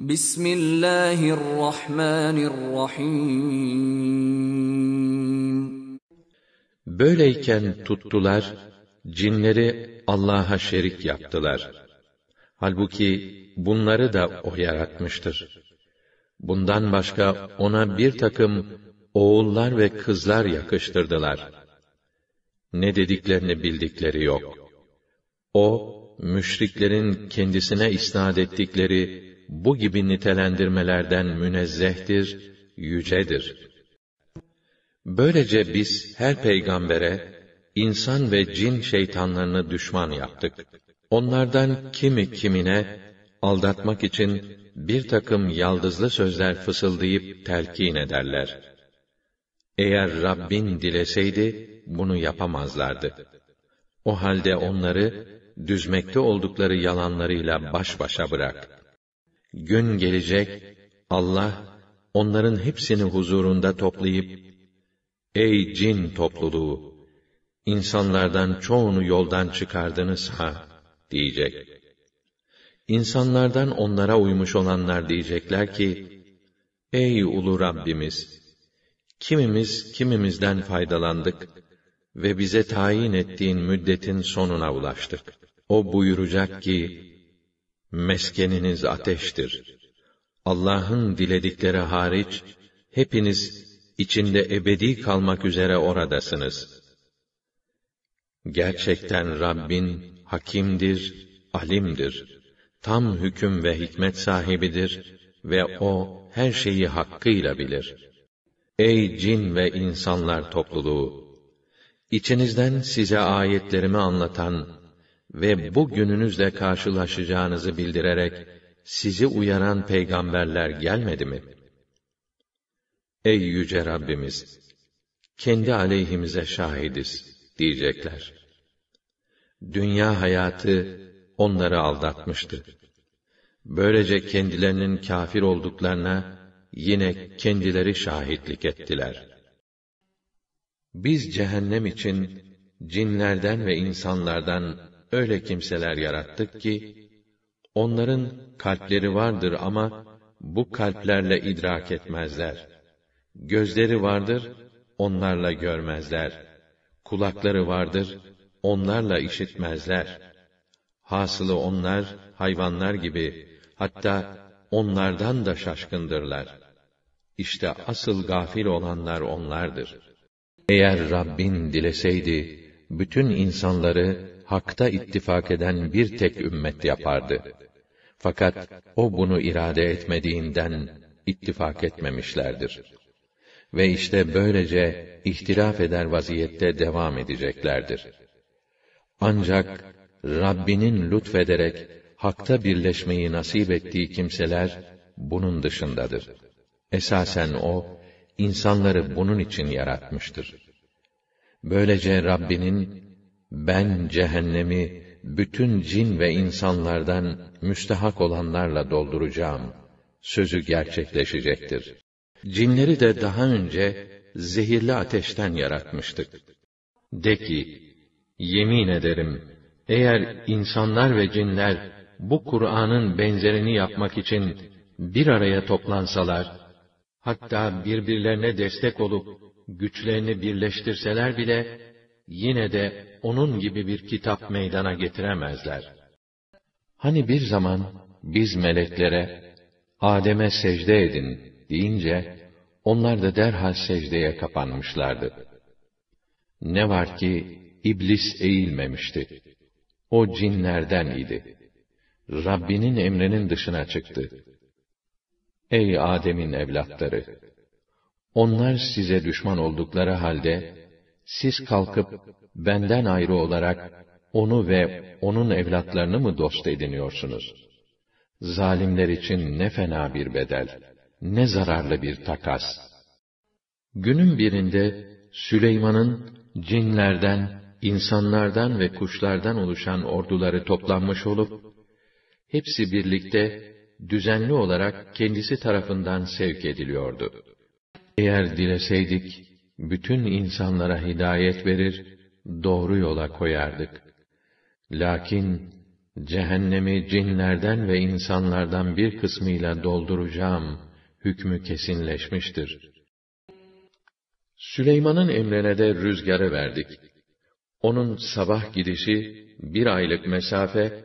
Bismillahirrahmanirrahim. Böyleyken tuttular, cinleri Allah'a şerik yaptılar. Halbuki bunları da O yaratmıştır. Bundan başka ona bir takım oğullar ve kızlar yakıştırdılar. Ne dediklerini bildikleri yok. O, müşriklerin kendisine isnat ettikleri bu gibi nitelendirmelerden münezzehtir, yücedir. Böylece biz her peygambere insan ve cin şeytanlarını düşman yaptık. Onlardan kimi kimine aldatmak için bir takım yaldızlı sözler fısıldayıp telkin ederler. Eğer Rabbin dileseydi bunu yapamazlardı. O halde onları düzmekte oldukları yalanlarıyla baş başa bırak.'' Gün gelecek, Allah, onların hepsini huzurunda toplayıp, Ey cin topluluğu! insanlardan çoğunu yoldan çıkardınız ha! diyecek. İnsanlardan onlara uymuş olanlar diyecekler ki, Ey ulu Rabbimiz! Kimimiz kimimizden faydalandık ve bize tayin ettiğin müddetin sonuna ulaştık. O buyuracak ki, meskeniniz ateştir. Allah'ın diledikleri hariç, hepiniz içinde ebedi kalmak üzere oradasınız. Gerçekten Rabbin hakimdir, alimdir. Tam hüküm ve hikmet sahibidir ve o her şeyi hakkıyla bilir. Ey cin ve insanlar topluluğu! İçinizden size ayetlerimi anlatan ve bu gününüzle karşılaşacağınızı bildirerek sizi uyaran peygamberler gelmedi mi? Ey yüce Rabbimiz, kendi aleyhimize şahidiz diyecekler. Dünya hayatı onları aldatmıştı. Böylece kendilerinin kafir olduklarına yine kendileri şahitlik ettiler. Biz cehennem için cinlerden ve insanlardan öyle kimseler yarattık ki, onların kalpleri vardır ama bu kalplerle idrak etmezler. Gözleri vardır, onlarla görmezler. Kulakları vardır, onlarla işitmezler. Hasılı onlar, hayvanlar gibi, hatta onlardan da şaşkındırlar. İşte asıl gafil olanlar onlardır. Eğer Rabbin dileseydi, bütün insanları hakta ittifak eden bir tek ümmet yapardı. Fakat o bunu irade etmediğinden ittifak etmemişlerdir. Ve işte böylece ihtilaf eder vaziyette devam edeceklerdir. Ancak Rabbinin lütfederek hakta birleşmeyi nasip ettiği kimseler bunun dışındadır. Esasen o insanları bunun için yaratmıştır. Böylece Rabbinin ben cehennemi bütün cin ve insanlardan müstehak olanlarla dolduracağım sözü gerçekleşecektir. Cinleri de daha önce zehirli ateşten yaratmıştık. De ki, yemin ederim, eğer insanlar ve cinler bu Kur'an'ın benzerini yapmak için bir araya toplansalar, hatta birbirlerine destek olup güçlerini birleştirseler bile yine de onun gibi bir kitap meydana getiremezler. Hani bir zaman biz meleklere Adem'e secde edin deyince onlar da derhal secdeye kapanmışlardı. Ne var ki iblis eğilmemişti. O cinlerden idi. Rabbinin emrinin dışına çıktı. Ey Adem'in evlatları! Onlar size düşman oldukları halde, siz kalkıp benden ayrı olarak onu ve onun evlatlarını mı dost ediniyorsunuz? Zalimler için ne fena bir bedel, ne zararlı bir takas. Günün birinde Süleyman'ın cinlerden, insanlardan ve kuşlardan oluşan orduları toplanmış olup, hepsi birlikte düzenli olarak kendisi tarafından sevk ediliyordu. Eğer dileseydik, bütün insanlara hidayet verir, doğru yola koyardık. Lakin cehennemi cinlerden ve insanlardan bir kısmıyla dolduracağım hükmü kesinleşmiştir. Süleyman'ın emrine de rüzgarı verdik. Onun sabah gidişi bir aylık mesafe,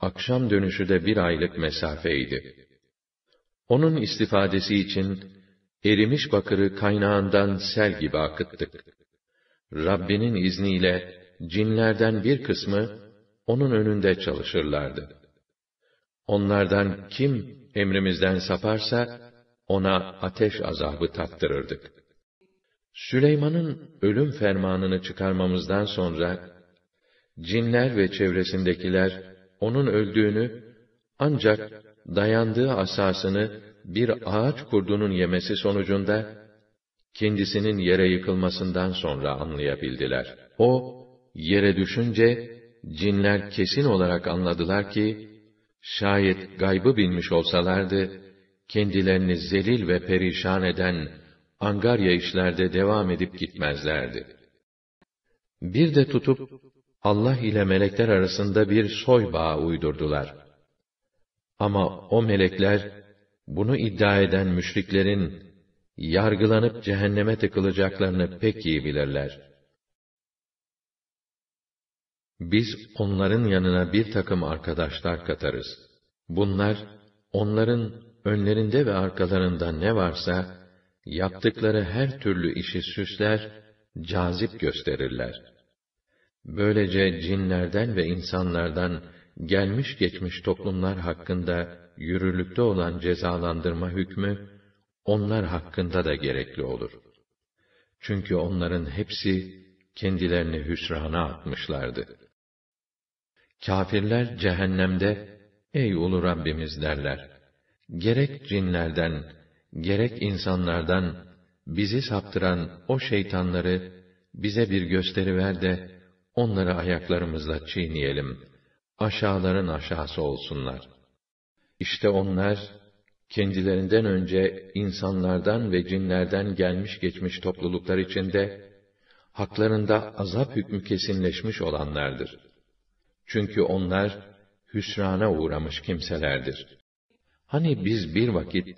akşam dönüşü de bir aylık mesafeydi. Onun istifadesi için erimiş bakırı kaynağından sel gibi akıttık. Rabbinin izniyle cinlerden bir kısmı onun önünde çalışırlardı. Onlardan kim emrimizden saparsa ona ateş azabı tattırırdık. Süleyman'ın ölüm fermanını çıkarmamızdan sonra cinler ve çevresindekiler onun öldüğünü ancak dayandığı asasını bir ağaç kurdunun yemesi sonucunda kendisinin yere yıkılmasından sonra anlayabildiler. O yere düşünce cinler kesin olarak anladılar ki şayet gaybı bilmiş olsalardı kendilerini zelil ve perişan eden angarya işlerde devam edip gitmezlerdi. Bir de tutup Allah ile melekler arasında bir soy bağı uydurdular. Ama o melekler bunu iddia eden müşriklerin, yargılanıp cehenneme tıkılacaklarını pek iyi bilirler. Biz onların yanına bir takım arkadaşlar katarız. Bunlar, onların önlerinde ve arkalarında ne varsa, yaptıkları her türlü işi süsler, cazip gösterirler. Böylece cinlerden ve insanlardan, gelmiş geçmiş toplumlar hakkında yürürlükte olan cezalandırma hükmü, onlar hakkında da gerekli olur. Çünkü onların hepsi, kendilerini hüsrana atmışlardı. Kafirler cehennemde, ey ulu Rabbimiz derler, gerek cinlerden, gerek insanlardan, bizi saptıran o şeytanları, bize bir gösteri ver de, onları ayaklarımızla çiğneyelim.'' aşağıların aşağısı olsunlar. İşte onlar, kendilerinden önce insanlardan ve cinlerden gelmiş geçmiş topluluklar içinde, haklarında azap hükmü kesinleşmiş olanlardır. Çünkü onlar, hüsrana uğramış kimselerdir. Hani biz bir vakit,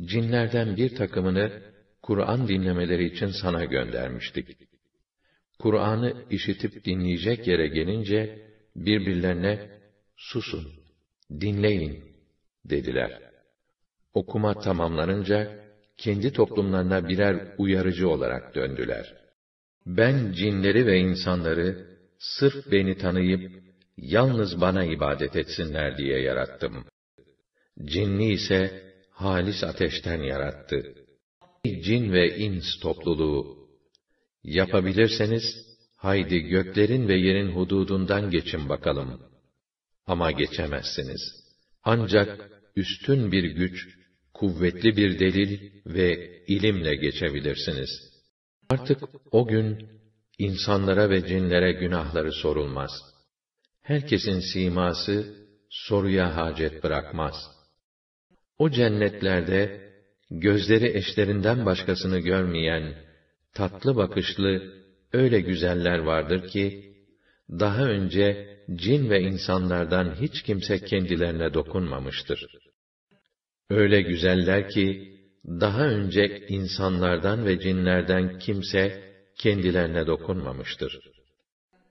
cinlerden bir takımını, Kur'an dinlemeleri için sana göndermiştik. Kur'an'ı işitip dinleyecek yere gelince, birbirlerine susun, dinleyin dediler. Okuma tamamlanınca kendi toplumlarına birer uyarıcı olarak döndüler. Ben cinleri ve insanları sırf beni tanıyıp yalnız bana ibadet etsinler diye yarattım. Cinni ise halis ateşten yarattı. Cin ve ins topluluğu yapabilirseniz Haydi göklerin ve yerin hududundan geçin bakalım. Ama geçemezsiniz. Ancak üstün bir güç, kuvvetli bir delil ve ilimle geçebilirsiniz. Artık o gün insanlara ve cinlere günahları sorulmaz. Herkesin siması soruya hacet bırakmaz. O cennetlerde gözleri eşlerinden başkasını görmeyen tatlı bakışlı öyle güzeller vardır ki, daha önce cin ve insanlardan hiç kimse kendilerine dokunmamıştır. Öyle güzeller ki, daha önce insanlardan ve cinlerden kimse kendilerine dokunmamıştır.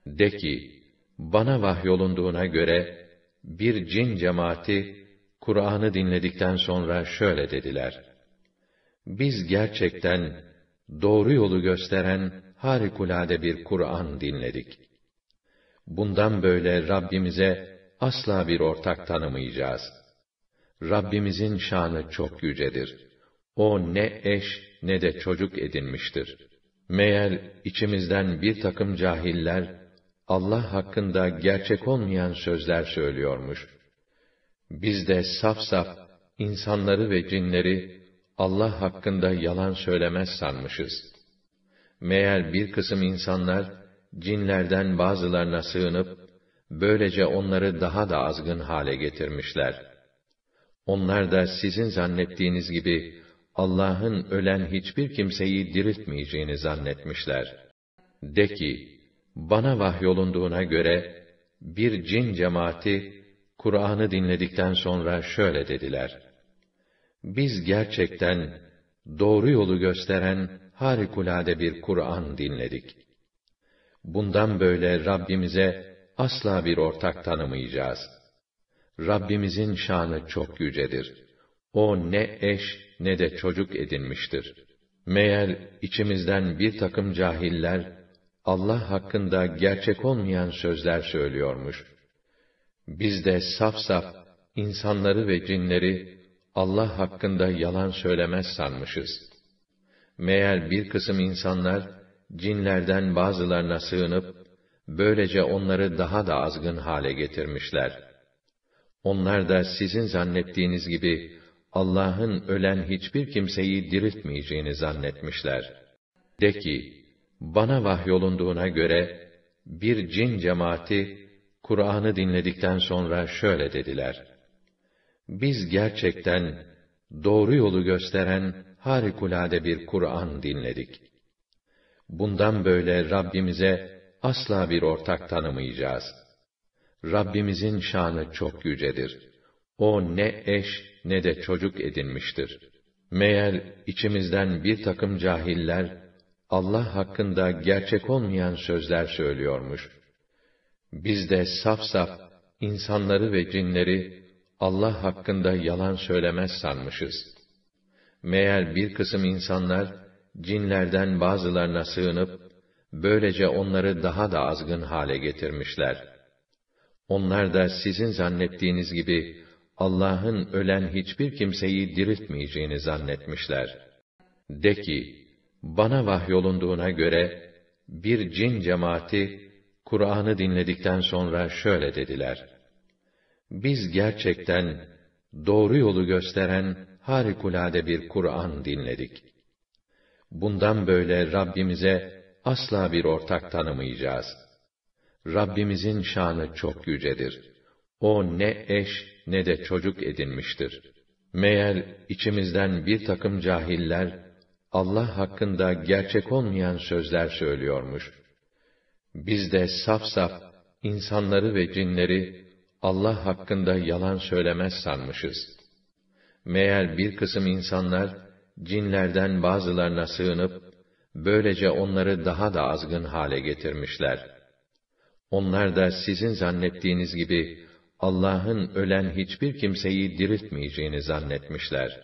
De ki, bana vahyolunduğuna göre, bir cin cemaati, Kur'an'ı dinledikten sonra şöyle dediler. Biz gerçekten doğru yolu gösteren harikulade bir Kur'an dinledik. Bundan böyle Rabbimize asla bir ortak tanımayacağız. Rabbimizin şanı çok yücedir. O ne eş ne de çocuk edinmiştir. Meğer içimizden bir takım cahiller, Allah hakkında gerçek olmayan sözler söylüyormuş. Biz de saf saf insanları ve cinleri Allah hakkında yalan söylemez sanmışız.'' Meğer bir kısım insanlar, cinlerden bazılarına sığınıp, böylece onları daha da azgın hale getirmişler. Onlar da sizin zannettiğiniz gibi, Allah'ın ölen hiçbir kimseyi diriltmeyeceğini zannetmişler. De ki, bana vahyolunduğuna göre, bir cin cemaati, Kur'an'ı dinledikten sonra şöyle dediler. Biz gerçekten doğru yolu gösteren harikulade bir Kur'an dinledik. Bundan böyle Rabbimize asla bir ortak tanımayacağız. Rabbimizin şanı çok yücedir. O ne eş ne de çocuk edinmiştir. Meğer içimizden bir takım cahiller, Allah hakkında gerçek olmayan sözler söylüyormuş. Biz de saf saf insanları ve cinleri Allah hakkında yalan söylemez sanmışız.'' Meğer bir kısım insanlar, cinlerden bazılarına sığınıp, böylece onları daha da azgın hale getirmişler. Onlar da sizin zannettiğiniz gibi, Allah'ın ölen hiçbir kimseyi diriltmeyeceğini zannetmişler. De ki, bana vahyolunduğuna göre, bir cin cemaati, Kur'an'ı dinledikten sonra şöyle dediler. Biz gerçekten, doğru yolu gösteren, harikulade bir Kur'an dinledik. Bundan böyle Rabbimize asla bir ortak tanımayacağız. Rabbimizin şanı çok yücedir. O ne eş ne de çocuk edinmiştir. Meğer içimizden bir takım cahiller, Allah hakkında gerçek olmayan sözler söylüyormuş. Biz de saf saf insanları ve cinleri Allah hakkında yalan söylemez sanmışız. Meğer bir kısım insanlar, cinlerden bazılarına sığınıp, böylece onları daha da azgın hale getirmişler. Onlar da sizin zannettiğiniz gibi, Allah'ın ölen hiçbir kimseyi diriltmeyeceğini zannetmişler. De ki, bana vahyolunduğuna göre, bir cin cemaati, Kur'an'ı dinledikten sonra şöyle dediler. Biz gerçekten, doğru yolu gösteren, harikulade bir Kur'an dinledik. Bundan böyle Rabbimize asla bir ortak tanımayacağız. Rabbimizin şanı çok yücedir. O ne eş ne de çocuk edinmiştir. Meğer içimizden bir takım cahiller, Allah hakkında gerçek olmayan sözler söylüyormuş. Biz de saf saf insanları ve cinleri Allah hakkında yalan söylemez sanmışız. Meğer bir kısım insanlar, cinlerden bazılarına sığınıp, böylece onları daha da azgın hale getirmişler. Onlar da sizin zannettiğiniz gibi, Allah'ın ölen hiçbir kimseyi diriltmeyeceğini zannetmişler.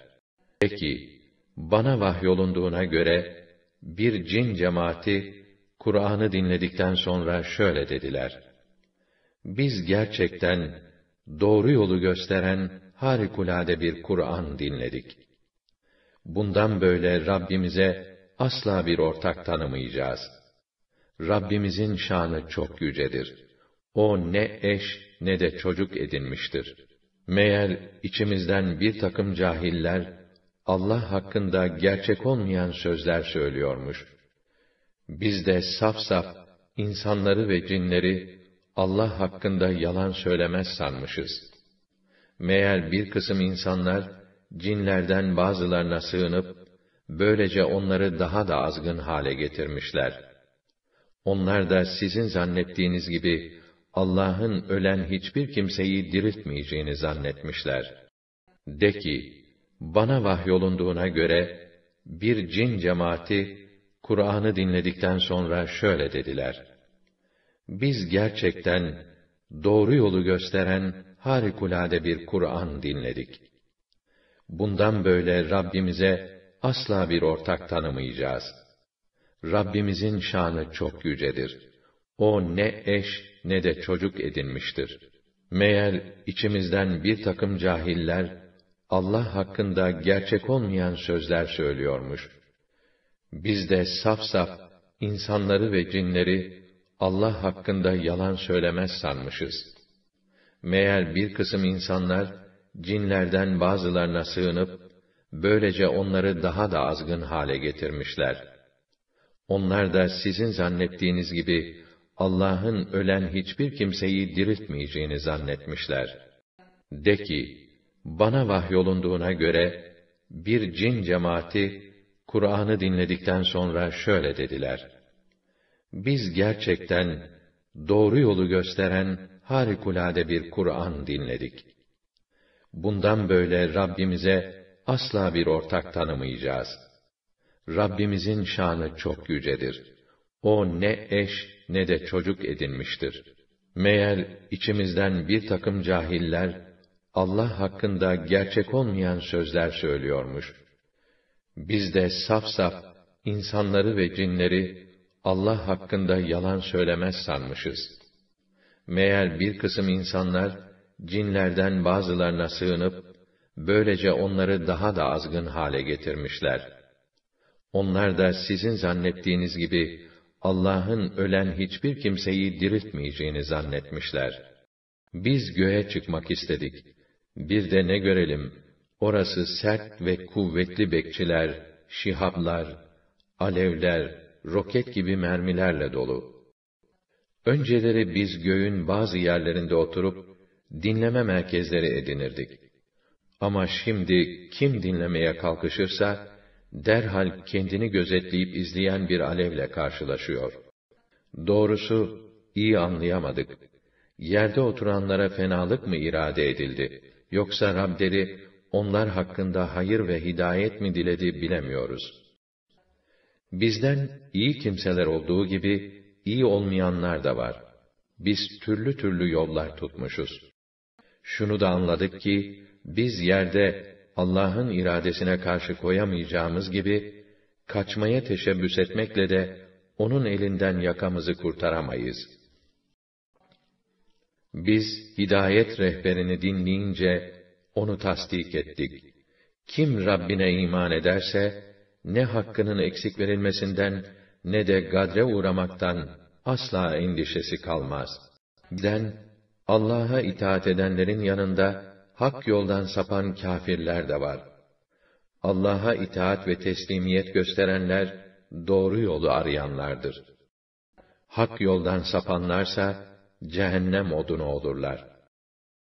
Peki, bana vahyolunduğuna göre, bir cin cemaati, Kur'an'ı dinledikten sonra şöyle dediler. Biz gerçekten, doğru yolu gösteren harikulade bir Kur'an dinledik. Bundan böyle Rabbimize asla bir ortak tanımayacağız. Rabbimizin şanı çok yücedir. O ne eş ne de çocuk edinmiştir. Meğer içimizden bir takım cahiller, Allah hakkında gerçek olmayan sözler söylüyormuş. Biz de saf saf insanları ve cinleri Allah hakkında yalan söylemez sanmışız. Meğer bir kısım insanlar, cinlerden bazılarına sığınıp, böylece onları daha da azgın hale getirmişler. Onlar da sizin zannettiğiniz gibi, Allah'ın ölen hiçbir kimseyi diriltmeyeceğini zannetmişler. De ki, bana vahyolunduğuna göre, bir cin cemaati, Kur'an'ı dinledikten sonra şöyle dediler biz gerçekten doğru yolu gösteren harikulade bir Kur'an dinledik. Bundan böyle Rabbimize asla bir ortak tanımayacağız. Rabbimizin şanı çok yücedir. O ne eş ne de çocuk edinmiştir. Meğer içimizden bir takım cahiller, Allah hakkında gerçek olmayan sözler söylüyormuş. Biz de saf saf insanları ve cinleri Allah hakkında yalan söylemez sanmışız. Meğer bir kısım insanlar, cinlerden bazılarına sığınıp, böylece onları daha da azgın hale getirmişler. Onlar da sizin zannettiğiniz gibi, Allah'ın ölen hiçbir kimseyi diriltmeyeceğini zannetmişler. De ki, bana vahyolunduğuna göre, bir cin cemaati, Kur'an'ı dinledikten sonra şöyle dediler biz gerçekten doğru yolu gösteren harikulade bir Kur'an dinledik. Bundan böyle Rabbimize asla bir ortak tanımayacağız. Rabbimizin şanı çok yücedir. O ne eş ne de çocuk edinmiştir. Meğer içimizden bir takım cahiller, Allah hakkında gerçek olmayan sözler söylüyormuş. Biz de saf saf insanları ve cinleri Allah hakkında yalan söylemez sanmışız. Meğer bir kısım insanlar, cinlerden bazılarına sığınıp, böylece onları daha da azgın hale getirmişler. Onlar da sizin zannettiğiniz gibi, Allah'ın ölen hiçbir kimseyi diriltmeyeceğini zannetmişler. Biz göğe çıkmak istedik. Bir de ne görelim, orası sert ve kuvvetli bekçiler, şihablar, alevler, roket gibi mermilerle dolu. Önceleri biz göğün bazı yerlerinde oturup, dinleme merkezleri edinirdik. Ama şimdi kim dinlemeye kalkışırsa, derhal kendini gözetleyip izleyen bir alevle karşılaşıyor. Doğrusu, iyi anlayamadık. Yerde oturanlara fenalık mı irade edildi, yoksa Rableri onlar hakkında hayır ve hidayet mi diledi bilemiyoruz.'' Bizden iyi kimseler olduğu gibi iyi olmayanlar da var. Biz türlü türlü yollar tutmuşuz. Şunu da anladık ki biz yerde Allah'ın iradesine karşı koyamayacağımız gibi kaçmaya teşebbüs etmekle de onun elinden yakamızı kurtaramayız. Biz hidayet rehberini dinleyince onu tasdik ettik. Kim Rabbine iman ederse ne hakkının eksik verilmesinden ne de gadre uğramaktan asla endişesi kalmaz. Den Allah'a itaat edenlerin yanında hak yoldan sapan kafirler de var. Allah'a itaat ve teslimiyet gösterenler doğru yolu arayanlardır. Hak yoldan sapanlarsa cehennem odunu olurlar.